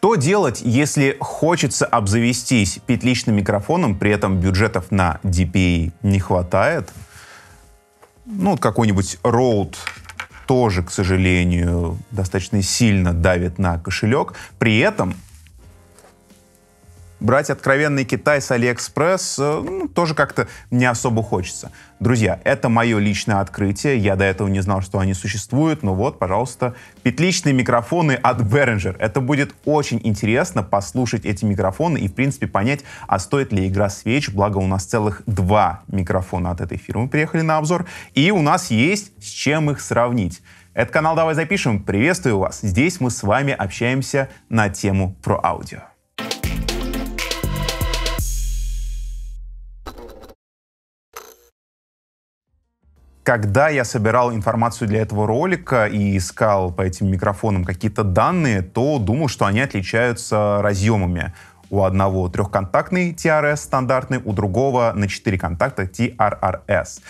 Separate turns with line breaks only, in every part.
Что делать, если хочется обзавестись петличным микрофоном, при этом бюджетов на DPI e не хватает? Ну, вот какой-нибудь Rode тоже, к сожалению, достаточно сильно давит на кошелек. При этом Брать откровенный Китай с Алиэкспресс э, ну, тоже как-то не особо хочется. Друзья, это мое личное открытие. Я до этого не знал, что они существуют. Но ну вот, пожалуйста, петличные микрофоны от Behringer. Это будет очень интересно послушать эти микрофоны и, в принципе, понять, а стоит ли игра свеч. Благо, у нас целых два микрофона от этой фирмы приехали на обзор. И у нас есть с чем их сравнить. Это канал «Давай запишем». Приветствую вас. Здесь мы с вами общаемся на тему про аудио. когда я собирал информацию для этого ролика и искал по этим микрофонам какие-то данные, то думал, что они отличаются разъемами. У одного трехконтактный TRS стандартный, у другого на четыре контакта TRRS.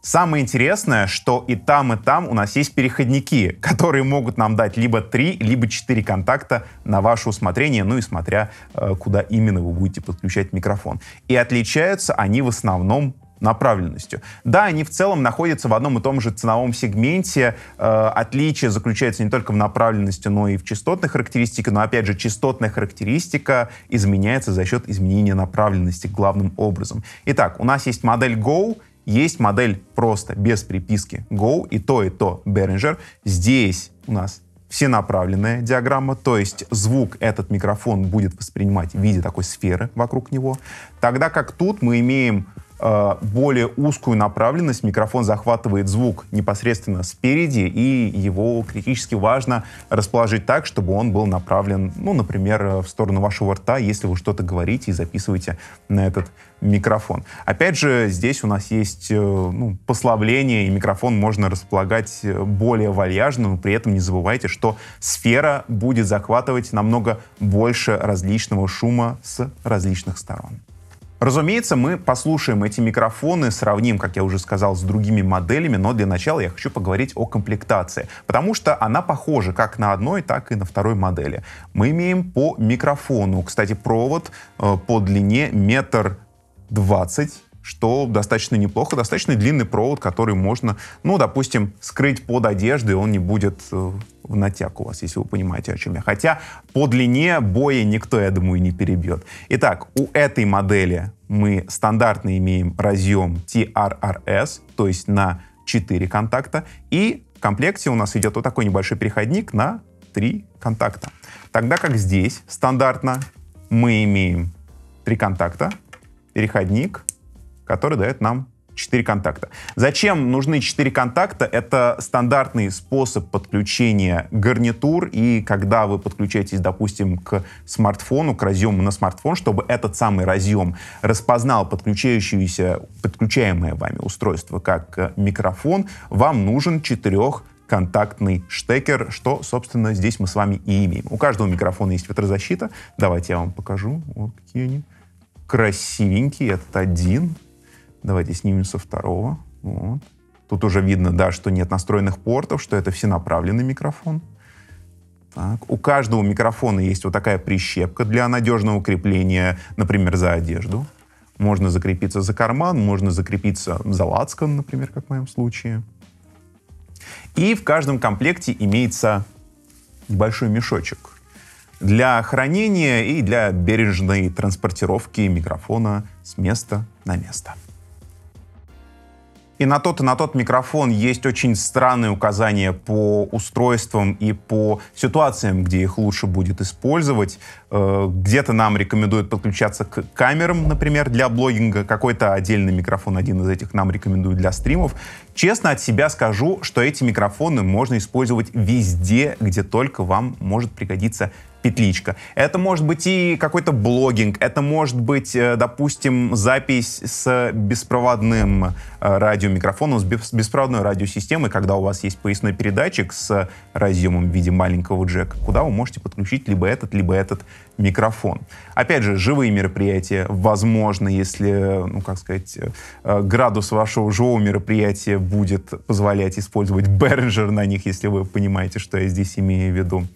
Самое интересное, что и там, и там у нас есть переходники, которые могут нам дать либо 3, либо 4 контакта на ваше усмотрение, ну и смотря, э, куда именно вы будете подключать микрофон. И отличаются они в основном направленностью. Да, они в целом находятся в одном и том же ценовом сегменте. Э, отличие заключается не только в направленности, но и в частотной характеристике. Но, опять же, частотная характеристика изменяется за счет изменения направленности главным образом. Итак, у нас есть модель Go, есть модель просто, без приписки Go, и то, и то Behringer. Здесь у нас всенаправленная диаграмма, то есть звук этот микрофон будет воспринимать в виде такой сферы вокруг него. Тогда как тут мы имеем Э, более узкую направленность. Микрофон захватывает звук непосредственно спереди, и его критически важно расположить так, чтобы он был направлен, ну, например, э, в сторону вашего рта, если вы что-то говорите и записываете на этот микрофон. Опять же, здесь у нас есть э, ну, послабление, и микрофон можно располагать более вальяжно, но при этом не забывайте, что сфера будет захватывать намного больше различного шума с различных сторон. Разумеется, мы послушаем эти микрофоны, сравним, как я уже сказал, с другими моделями, но для начала я хочу поговорить о комплектации, потому что она похожа как на одной, так и на второй модели. Мы имеем по микрофону, кстати, провод э, по длине метр двадцать что достаточно неплохо, достаточно длинный провод, который можно, ну, допустим, скрыть под одеждой, он не будет э, в натяг у вас, если вы понимаете, о чем я. Хотя по длине боя никто, я думаю, не перебьет. Итак, у этой модели мы стандартно имеем разъем TRRS, то есть на 4 контакта, и в комплекте у нас идет вот такой небольшой переходник на 3 контакта. Тогда как здесь стандартно мы имеем 3 контакта, переходник — который дает нам 4 контакта. Зачем нужны 4 контакта? Это стандартный способ подключения гарнитур, и когда вы подключаетесь, допустим, к смартфону, к разъему на смартфон, чтобы этот самый разъем распознал подключающееся, подключаемое вами устройство как микрофон, вам нужен 4 контактный штекер, что, собственно, здесь мы с вами и имеем. У каждого микрофона есть ветрозащита. Давайте я вам покажу. Вот какие они красивенькие. Этот один, Давайте снимем со второго. Вот. Тут уже видно, да, что нет настроенных портов, что это всенаправленный микрофон. Так. У каждого микрофона есть вот такая прищепка для надежного крепления, например, за одежду. Можно закрепиться за карман, можно закрепиться за лацкан, например, как в моем случае. И в каждом комплекте имеется небольшой мешочек для хранения и для бережной транспортировки микрофона с места на место. И на тот и на тот микрофон есть очень странные указания по устройствам и по ситуациям, где их лучше будет использовать. Э, где-то нам рекомендуют подключаться к камерам, например, для блогинга. Какой-то отдельный микрофон, один из этих нам рекомендуют для стримов. Честно от себя скажу, что эти микрофоны можно использовать везде, где только вам может пригодиться петличка. Это может быть и какой-то блогинг, это может быть, э, допустим, запись с беспроводным э, радиомикрофоном, с беспроводной радиосистемой, когда у вас есть поясной передатчик с разъемом в виде маленького джека, куда вы можете подключить либо этот, либо этот микрофон. Опять же, живые мероприятия возможно, если, ну, как сказать, э, градус вашего живого мероприятия будет позволять использовать Behringer на них, если вы понимаете, что я здесь имею в виду.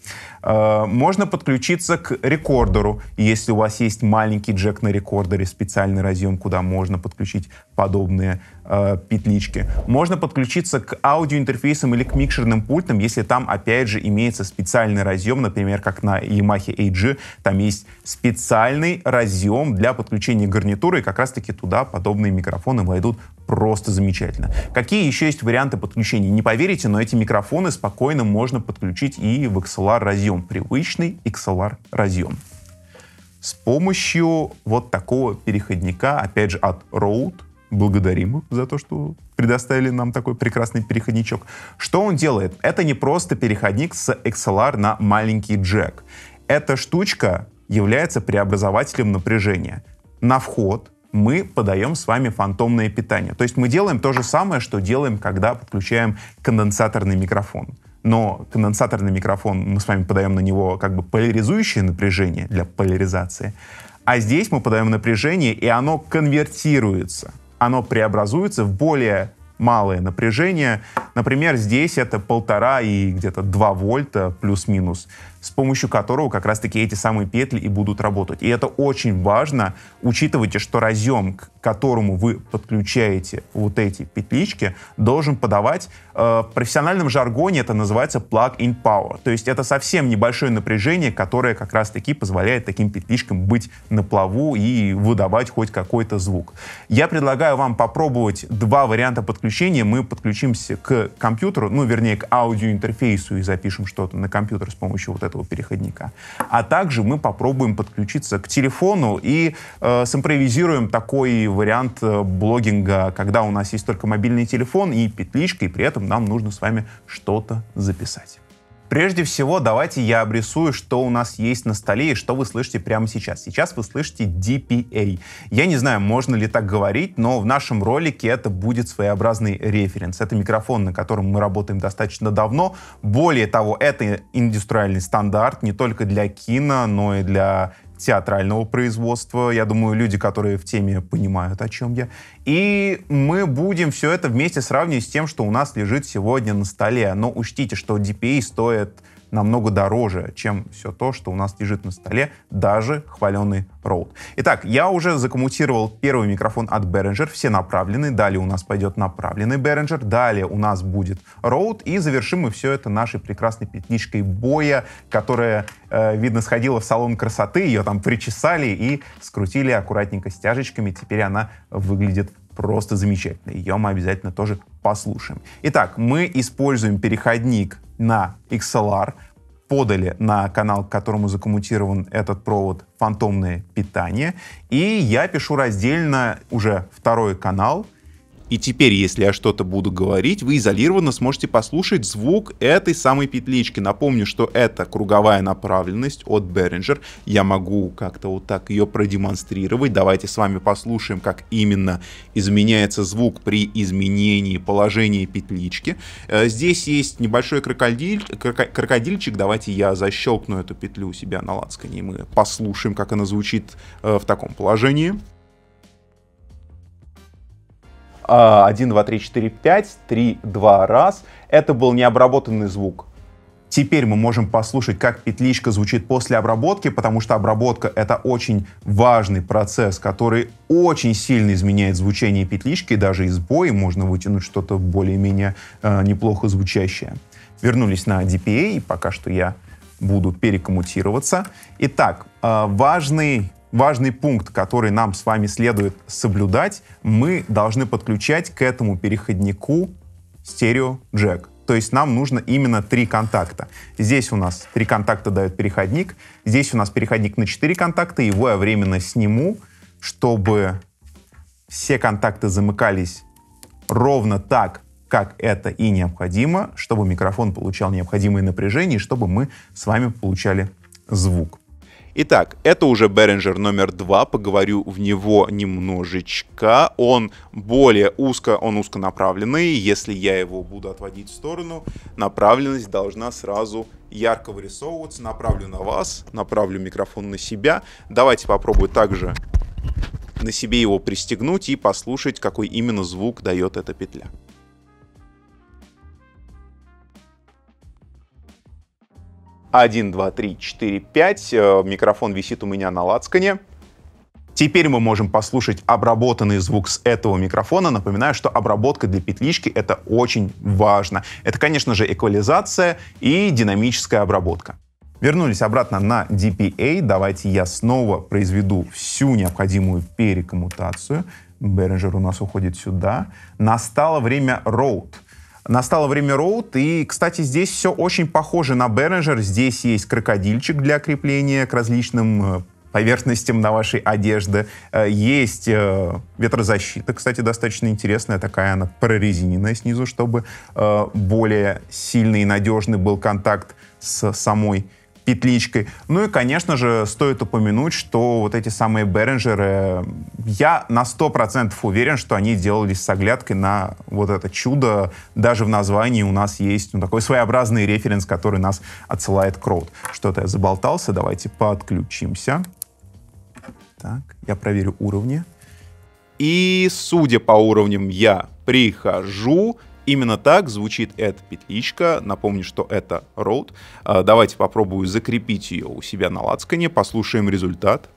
Можно подключиться к рекордеру. если у вас есть маленький джек на рекордере, специальный разъем, куда можно подключить подобные э, петлички. Можно подключиться к аудиоинтерфейсам или к микшерным пультам, если там, опять же, имеется специальный разъем, например, как на Yamaha AG, там есть специальный разъем для подключения гарнитуры, и как раз-таки туда подобные микрофоны войдут просто замечательно. Какие еще есть варианты подключения? Не поверите, но эти микрофоны спокойно можно подключить и в XLR-разъем, привычный XLR-разъем с помощью вот такого переходника, опять же, от Rode, благодарим за то, что предоставили нам такой прекрасный переходничок. Что он делает? Это не просто переходник с XLR на маленький джек. Эта штучка является преобразователем напряжения. На вход мы подаем с вами фантомное питание. То есть мы делаем то же самое, что делаем, когда подключаем конденсаторный микрофон но конденсаторный микрофон, мы с вами подаем на него как бы поляризующее напряжение для поляризации, а здесь мы подаем напряжение, и оно конвертируется оно преобразуется в более малое напряжение. Например, здесь это полтора и где-то 2 вольта плюс-минус с помощью которого как раз-таки эти самые петли и будут работать. И это очень важно. Учитывайте, что разъем, к которому вы подключаете вот эти петлички, должен подавать, э, в профессиональном жаргоне это называется plug-in power. То есть это совсем небольшое напряжение, которое как раз-таки позволяет таким петличкам быть на плаву и выдавать хоть какой-то звук. Я предлагаю вам попробовать два варианта подключения. Мы подключимся к компьютеру, ну, вернее, к аудиоинтерфейсу и запишем что-то на компьютер с помощью вот этого этого переходника. А также мы попробуем подключиться к телефону и э, симпровизируем такой вариант э, блогинга, когда у нас есть только мобильный телефон и петличка, и при этом нам нужно с вами что-то записать. Прежде всего, давайте я обрисую, что у нас есть на столе и что вы слышите прямо сейчас. Сейчас вы слышите DPA. Я не знаю, можно ли так говорить, но в нашем ролике это будет своеобразный референс. Это микрофон, на котором мы работаем достаточно давно. Более того, это индустриальный стандарт не только для кино, но и для театрального производства. Я думаю, люди, которые в теме, понимают, о чем я. И мы будем все это вместе сравнивать с тем, что у нас лежит сегодня на столе. Но учтите, что DPA стоит намного дороже, чем все то, что у нас лежит на столе, даже хваленый Rode. Итак, я уже закоммутировал первый микрофон от Behringer, все направлены. далее у нас пойдет направленный Behringer, далее у нас будет Rode, и завершим мы все это нашей прекрасной пятничкой боя, которая, э, видно, сходила в салон красоты, ее там причесали и скрутили аккуратненько стяжечками, теперь она выглядит просто замечательно. Ее мы обязательно тоже послушаем. Итак, мы используем переходник на XLR, подали на канал, к которому закоммутирован этот провод, фантомное питание. И я пишу раздельно уже второй канал, и теперь, если я что-то буду говорить, вы изолированно сможете послушать звук этой самой петлички. Напомню, что это круговая направленность от Behringer. Я могу как-то вот так ее продемонстрировать. Давайте с вами послушаем, как именно изменяется звук при изменении положения петлички. Э, здесь есть небольшой крокодиль, крокодильчик. Давайте я защелкну эту петлю у себя на лацкане, и мы послушаем, как она звучит э, в таком положении. 1, 2, 3, 4, 5, 3, 2 раз. Это был необработанный звук. Теперь мы можем послушать, как петличка звучит после обработки, потому что обработка — это очень важный процесс, который очень сильно изменяет звучание петлички, даже из боя можно вытянуть что-то более-менее э, неплохо звучащее. Вернулись на DPA, и пока что я буду перекоммутироваться. Итак, э, важный важный пункт, который нам с вами следует соблюдать, мы должны подключать к этому переходнику стерео-джек. То есть нам нужно именно три контакта. Здесь у нас три контакта дает переходник, здесь у нас переходник на четыре контакта, его я временно сниму, чтобы все контакты замыкались ровно так, как это и необходимо, чтобы микрофон получал необходимые напряжения, чтобы мы с вами получали звук. Итак, это уже Беренджер номер два. поговорю в него немножечко. Он более узко, он узконаправленный, если я его буду отводить в сторону, направленность должна сразу ярко вырисовываться. Направлю на вас, направлю микрофон на себя. Давайте попробую также на себе его пристегнуть и послушать, какой именно звук дает эта петля. 1, 2, 3, 4, 5. Микрофон висит у меня на лацкане. Теперь мы можем послушать обработанный звук с этого микрофона. Напоминаю, что обработка для петлички — это очень важно. Это, конечно же, эквализация и динамическая обработка. Вернулись обратно на DPA. Давайте я снова произведу всю необходимую перекоммутацию. Behringer у нас уходит сюда. Настало время Road — Настало время роут, и, кстати, здесь все очень похоже на Behringer. Здесь есть крокодильчик для крепления к различным э, поверхностям на вашей одежде. Э, есть э, ветрозащита, кстати, достаточно интересная, такая она прорезиненная снизу, чтобы более сильный и надежный был контакт с самой петличкой. Ну и, конечно же, стоит упомянуть, что вот эти самые Беренджеры, я на 100% уверен, что они делались с оглядкой на вот это чудо. Даже в названии у нас есть ну, такой своеобразный референс, который нас отсылает Кроуд. Что-то я заболтался, давайте подключимся. Так, я проверю уровни. И, судя по уровням, я прихожу Именно так звучит эта петличка. Напомню, что это Road. А, давайте попробую закрепить ее у себя на лацкане, послушаем результат.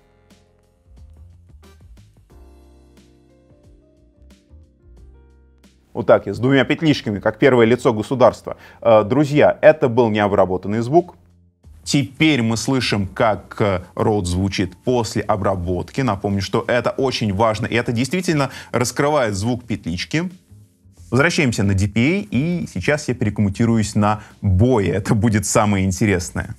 Вот так я, с двумя петличками, как первое лицо государства. А, друзья, это был необработанный звук. Теперь мы слышим, как рот э, звучит после обработки. Напомню, что это очень важно, и это действительно раскрывает звук петлички. Возвращаемся на DPA, и сейчас я перекоммутируюсь на бои. Это будет самое интересное.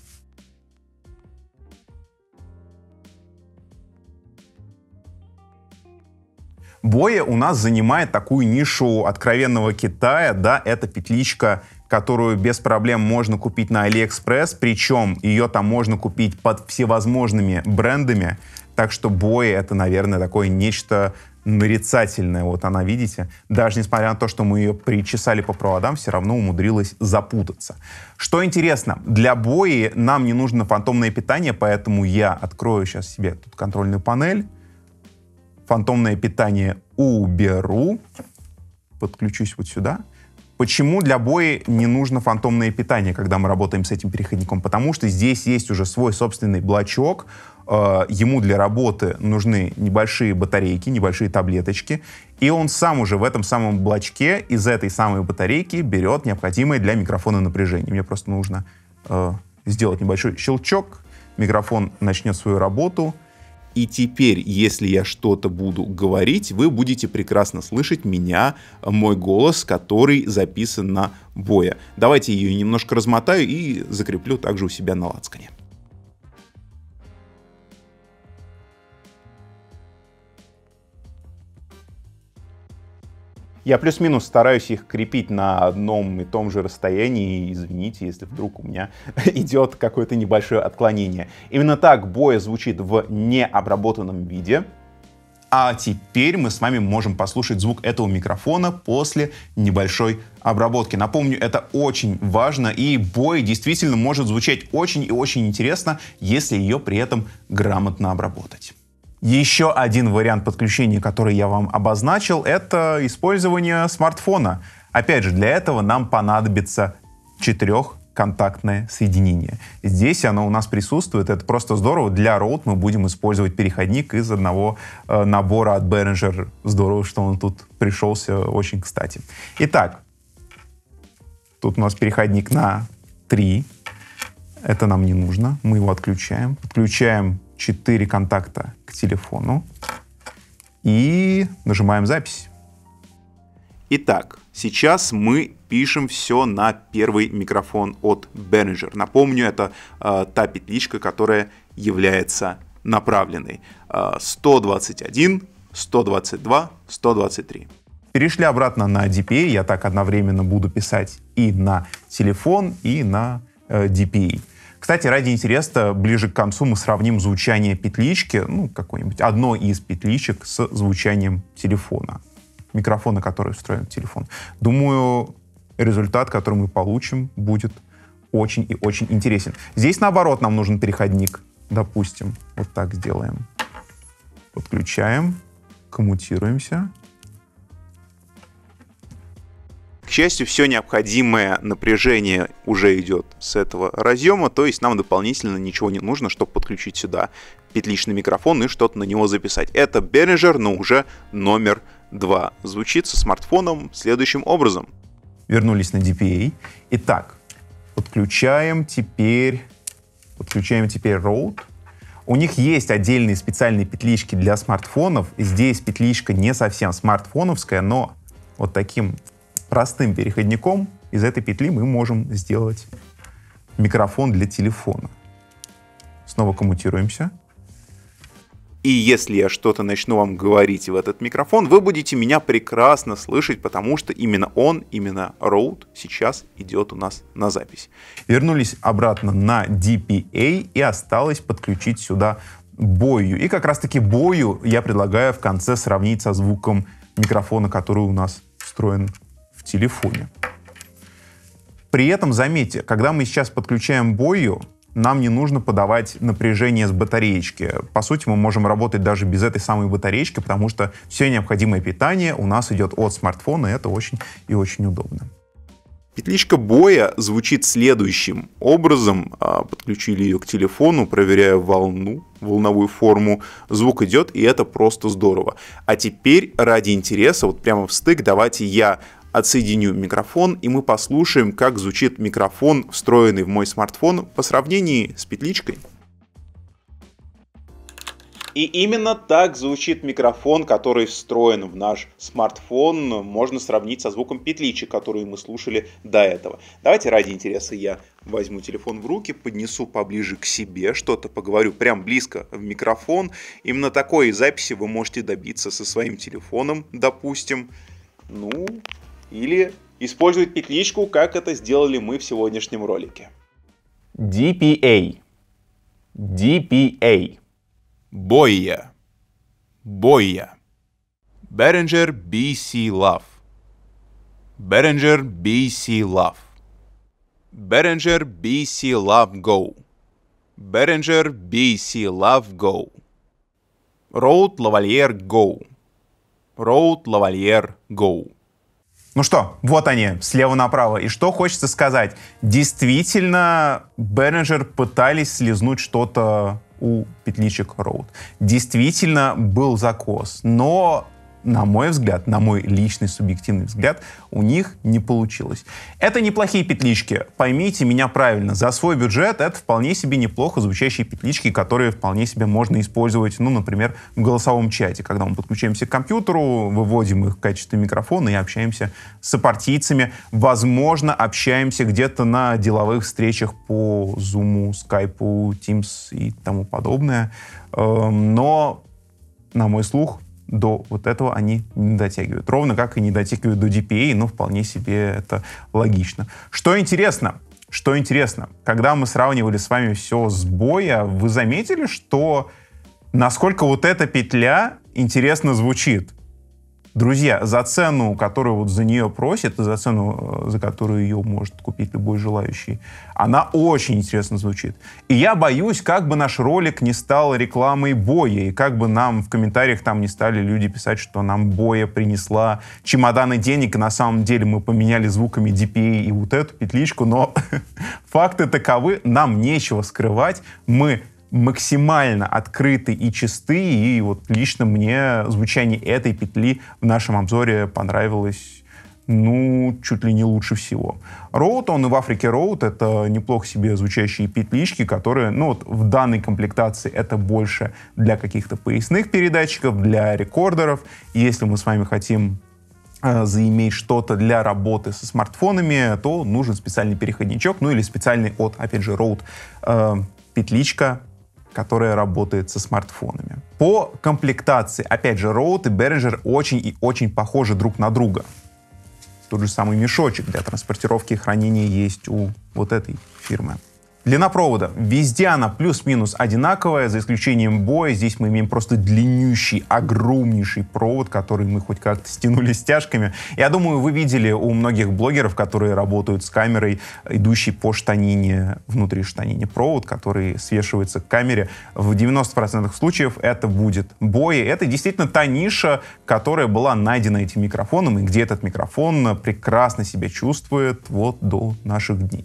Боя у нас занимает такую нишу откровенного Китая, да, это петличка, которую без проблем можно купить на AliExpress, причем ее там можно купить под всевозможными брендами, так что бои это, наверное, такое нечто нарицательная, вот она, видите, даже несмотря на то, что мы ее причесали по проводам, все равно умудрилась запутаться. Что интересно, для бои нам не нужно фантомное питание, поэтому я открою сейчас себе тут контрольную панель, фантомное питание уберу, подключусь вот сюда, Почему для боя не нужно фантомное питание, когда мы работаем с этим переходником? Потому что здесь есть уже свой собственный блочок, Э, ему для работы нужны небольшие батарейки, небольшие таблеточки, и он сам уже в этом самом блочке из этой самой батарейки берет необходимое для микрофона напряжение. Мне просто нужно э, сделать небольшой щелчок, микрофон начнет свою работу. И теперь, если я что-то буду говорить, вы будете прекрасно слышать меня, мой голос, который записан на боя. Давайте ее немножко размотаю и закреплю также у себя на лацкане. Я плюс-минус стараюсь их крепить на одном и том же расстоянии, извините, если вдруг у меня идет какое-то небольшое отклонение. Именно так боя звучит в необработанном виде. А теперь мы с вами можем послушать звук этого микрофона после небольшой обработки. Напомню, это очень важно, и бой действительно может звучать очень и очень интересно, если ее при этом грамотно обработать. Еще один вариант подключения, который я вам обозначил, это использование смартфона. Опять же, для этого нам понадобится четырехконтактное соединение. Здесь оно у нас присутствует, это просто здорово. Для роут мы будем использовать переходник из одного э, набора от Behringer. Здорово, что он тут пришелся очень кстати. Итак, тут у нас переходник на 3. Это нам не нужно, мы его отключаем. Подключаем четыре контакта к телефону и нажимаем запись. Итак, сейчас мы пишем все на первый микрофон от Behringer. Напомню, это э, та петличка, которая является направленной. Э, 121, 122, 123. Перешли обратно на DPA. Я так одновременно буду писать и на телефон, и на э, DPA. Кстати, ради интереса, ближе к концу мы сравним звучание петлички, ну, какой-нибудь одно из петличек с звучанием телефона, микрофона, который встроен в телефон. Думаю, результат, который мы получим, будет очень и очень интересен. Здесь, наоборот, нам нужен переходник. Допустим, вот так сделаем. Подключаем, коммутируемся. частью все необходимое напряжение уже идет с этого разъема, то есть нам дополнительно ничего не нужно, чтобы подключить сюда петличный микрофон и что-то на него записать. Это Behringer, но уже номер два. Звучит со смартфоном следующим образом. Вернулись на DPA. Итак, подключаем теперь, подключаем теперь Road. У них есть отдельные специальные петлички для смартфонов. Здесь петличка не совсем смартфоновская, но вот таким простым переходником из этой петли мы можем сделать микрофон для телефона. Снова коммутируемся. И если я что-то начну вам говорить в этот микрофон, вы будете меня прекрасно слышать, потому что именно он, именно Road сейчас идет у нас на запись. Вернулись обратно на DPA и осталось подключить сюда бою. И как раз-таки бою я предлагаю в конце сравнить со звуком микрофона, который у нас встроен телефоне. При этом, заметьте, когда мы сейчас подключаем бою, нам не нужно подавать напряжение с батареечки. По сути, мы можем работать даже без этой самой батареечки, потому что все необходимое питание у нас идет от смартфона, и это очень и очень удобно. Петличка боя звучит следующим образом. А, подключили ее к телефону, проверяя волну, волновую форму. Звук идет, и это просто здорово. А теперь ради интереса, вот прямо в стык, давайте я отсоединю микрофон, и мы послушаем, как звучит микрофон, встроенный в мой смартфон, по сравнению с петличкой. И именно так звучит микрофон, который встроен в наш смартфон. Можно сравнить со звуком петличек, которые мы слушали до этого. Давайте ради интереса я возьму телефон в руки, поднесу поближе к себе, что-то поговорю прям близко в микрофон. Именно такой записи вы можете добиться со своим телефоном, допустим. Ну, или использовать петличку, как это сделали мы в сегодняшнем ролике. DPA. DPA. Боя. Боя. Behringer BC Love. Behringer BC Love. Behringer BC Love Go. Behringer BC Love Go. Road Lavalier Go. Road Lavalier Go. Ну что, вот они, слева направо. И что хочется сказать? Действительно, Бенеджер пытались слезнуть что-то у петличек Роуд. Действительно был закос, но на мой взгляд, на мой личный субъективный взгляд, у них не получилось. Это неплохие петлички, поймите меня правильно. За свой бюджет это вполне себе неплохо звучащие петлички, которые вполне себе можно использовать, ну, например, в голосовом чате, когда мы подключаемся к компьютеру, выводим их в качестве микрофона и общаемся с сопартийцами. Возможно, общаемся где-то на деловых встречах по Zoom, Skype, Teams и тому подобное. Эм, но, на мой слух, до вот этого они не дотягивают. Ровно как и не дотягивают до DPA, но вполне себе это логично. Что интересно, что интересно, когда мы сравнивали с вами все с боя, вы заметили, что насколько вот эта петля интересно звучит. Друзья, за цену, которую вот за нее просят, за цену, э, за которую ее может купить любой желающий, она очень интересно звучит. И я боюсь, как бы наш ролик не стал рекламой боя, и как бы нам в комментариях там не стали люди писать, что нам боя принесла чемоданы денег, и на самом деле мы поменяли звуками DPA и вот эту петличку, но факты таковы, нам нечего скрывать, мы максимально открыты и чисты, и вот лично мне звучание этой петли в нашем обзоре понравилось ну, чуть ли не лучше всего. роут он и в Африке роут это неплохо себе звучащие петлички, которые, ну, вот в данной комплектации это больше для каких-то поясных передатчиков, для рекордеров. Если мы с вами хотим э, заиметь что-то для работы со смартфонами, то нужен специальный переходничок, ну или специальный от, опять же, Road э, петличка которая работает со смартфонами. По комплектации, опять же, Road и Behringer очень и очень похожи друг на друга. Тот же самый мешочек для транспортировки и хранения есть у вот этой фирмы. Длина провода. Везде она плюс-минус одинаковая, за исключением боя. Здесь мы имеем просто длиннющий, огромнейший провод, который мы хоть как-то стянули стяжками. Я думаю, вы видели у многих блогеров, которые работают с камерой, идущий по штанине, внутри штанине провод, который свешивается к камере. В 90% случаев это будет бой. Это действительно та ниша, которая была найдена этим микрофоном, и где этот микрофон прекрасно себя чувствует вот до наших дней.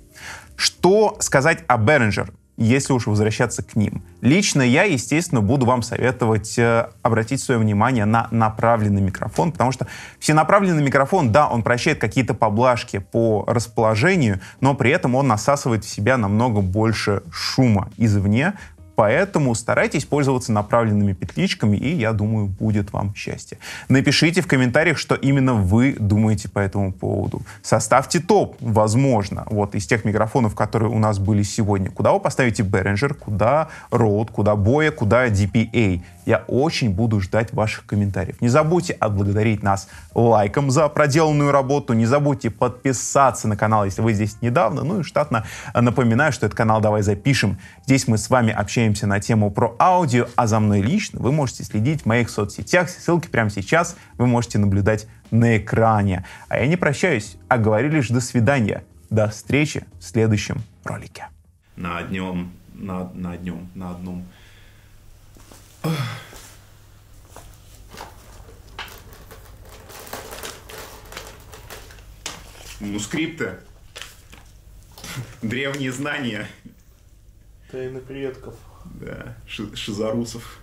Что сказать о Behringer, если уж возвращаться к ним? Лично я, естественно, буду вам советовать э, обратить свое внимание на направленный микрофон, потому что всенаправленный микрофон, да, он прощает какие-то поблажки по расположению, но при этом он насасывает в себя намного больше шума извне, Поэтому старайтесь пользоваться направленными петличками, и, я думаю, будет вам счастье. Напишите в комментариях, что именно вы думаете по этому поводу. Составьте топ, возможно, вот из тех микрофонов, которые у нас были сегодня. Куда вы поставите Behringer, куда Road, куда Boya, куда DPA. Я очень буду ждать ваших комментариев. Не забудьте отблагодарить нас лайком за проделанную работу. Не забудьте подписаться на канал, если вы здесь недавно. Ну и штатно напоминаю, что этот канал «Давай запишем». Здесь мы с вами общаемся общаемся на тему про аудио, а за мной лично вы можете следить в моих соцсетях. Ссылки прямо сейчас вы можете наблюдать на экране. А я не прощаюсь, а говорю лишь до свидания. До встречи в следующем ролике. На одном, на, на одном, на одном. Ну Манускрипты. Древние знания. Тайны предков. Да, ши шизарусов.